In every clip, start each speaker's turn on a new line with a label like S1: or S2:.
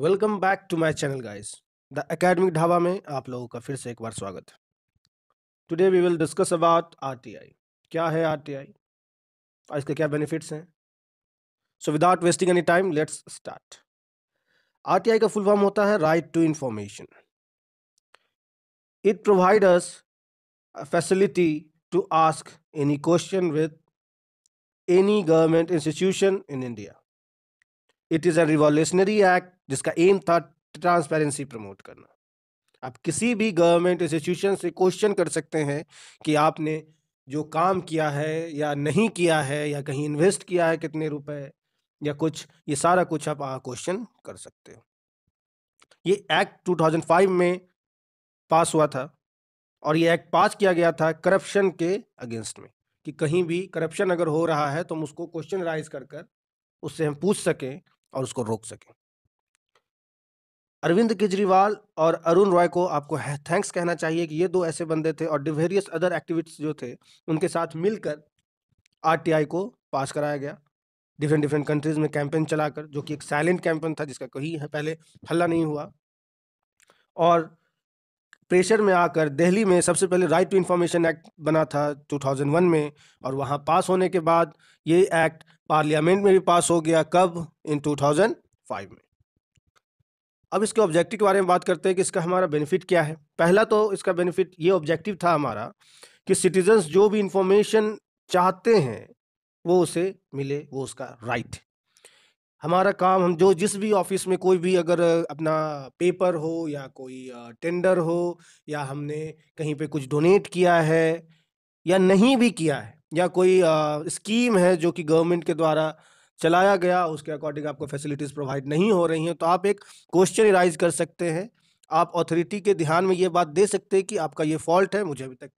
S1: welcome back to my channel guys the academic dhaba में आप लोगों का फिर से एक बार स्वागत है today we will discuss about RTI क्या है आरटीआई और इसके क्या बेनिफिट्स हैं so without wasting any time let's start RTI का फुल फॉर्म होता है right to information it provide us facility to ask any question with any government institution in India it is a revolutionary act जिसका aim था transparency promote करना आप किसी भी government institution से क्वेश्चन कर सकते हैं कि आपने जो काम किया है या नहीं किया है या कहीं इन्वेस्ट किया है कितने रुपए या कुछ ये सारा कुछ आप क्वेश्चन कर सकते हो ये एक्ट 2005 में पास हुआ था और ये एक्ट पास किया गया था करप्शन के अगेंस्ट में कि कहीं भी करप्शन अगर हो रहा है तो हम उसको क्वेश्चन राइज कर कर उससे हम पूछ सकें और उसको रोक सके अरविंद केजरीवाल और अरुण रॉय को आपको थैंक्स कहना चाहिए कि ये दो ऐसे बंदे थे और डिवेरियस अदर एक्टिविट्स जो थे उनके साथ मिलकर आरटीआई को पास कराया गया डिफरेंट डिफरेंट कंट्रीज में कैंपेन चलाकर जो कि एक साइलेंट कैंपेन था जिसका कहीं पहले हल्ला नहीं हुआ और प्रेशर में आकर दिल्ली में सबसे पहले राइट टू इन्फॉर्मेशन एक्ट बना था 2001 में और वहाँ पास होने के बाद ये एक्ट पार्लियामेंट में भी पास हो गया कब इन 2005 में अब इसके ऑब्जेक्टिव के बारे में बात करते हैं कि इसका हमारा बेनिफिट क्या है पहला तो इसका बेनिफिट ये ऑब्जेक्टिव था हमारा कि सिटीजन्स जो भी इंफॉर्मेशन चाहते हैं वो उसे मिले वो उसका राइट है हमारा काम हम जो जिस भी ऑफिस में कोई भी अगर अपना पेपर हो या कोई टेंडर हो या हमने कहीं पे कुछ डोनेट किया है या नहीं भी किया है या कोई स्कीम है जो कि गवर्नमेंट के द्वारा चलाया गया उसके अकॉर्डिंग आपको फैसिलिटीज़ प्रोवाइड नहीं हो रही हैं तो आप एक क्वेश्चन राइज कर सकते हैं आप अथॉरिटी के ध्यान में ये बात दे सकते हैं कि आपका ये फॉल्ट है मुझे अभी तक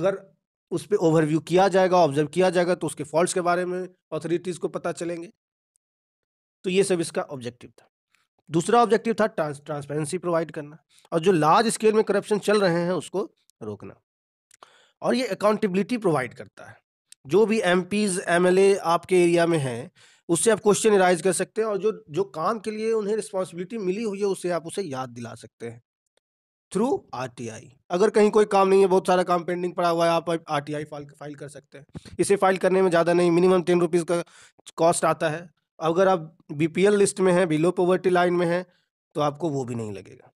S1: अगर उस पर ओवरव्यू किया जाएगा ऑब्जर्व किया जाएगा तो उसके फॉल्ट्स के बारे में अथॉरिटीज़ को पता चलेंगे तो ये सब इसका ऑब्जेक्टिव था दूसरा ऑब्जेक्टिव था ट्रांस ट्रांसपेरेंसी प्रोवाइड करना और जो लार्ज स्केल में करप्शन चल रहे हैं उसको रोकना और ये अकाउंटेबिलिटी प्रोवाइड करता है जो भी एम पीज एम आपके एरिया में हैं उससे आप क्वेश्चन राइज कर सकते हैं और जो जो काम के लिए उन्हें रिस्पॉन्सिबिलिटी मिली हुई है उसे आप उसे याद दिला सकते हैं थ्रू आई अगर कहीं कोई काम नहीं है बहुत सारा काम पेंडिंग पड़ा हुआ है आप आरटीआई फाइल फाइल कर सकते हैं इसे फाइल करने में ज़्यादा नहीं मिनिमम टेन रुपीज़ का कॉस्ट आता है अगर आप एल लिस्ट में हैं बिलो पॉवर्टी लाइन में हैं तो आपको वो भी नहीं लगेगा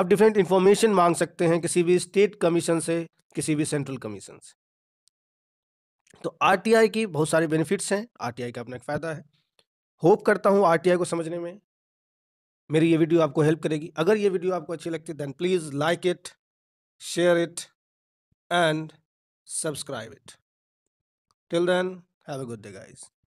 S1: आप डिफरेंट इन्फॉर्मेशन मांग सकते हैं किसी भी स्टेट कमीशन से किसी भी सेंट्रल कमीशन से तो आर की बहुत सारे बेनिफिट्स हैं आर का अपना एक फ़ायदा है होप करता हूँ आर को समझने में मेरी ये वीडियो आपको हेल्प करेगी अगर ये वीडियो आपको अच्छी लगती है then please like it share it and subscribe it till then have a good day guys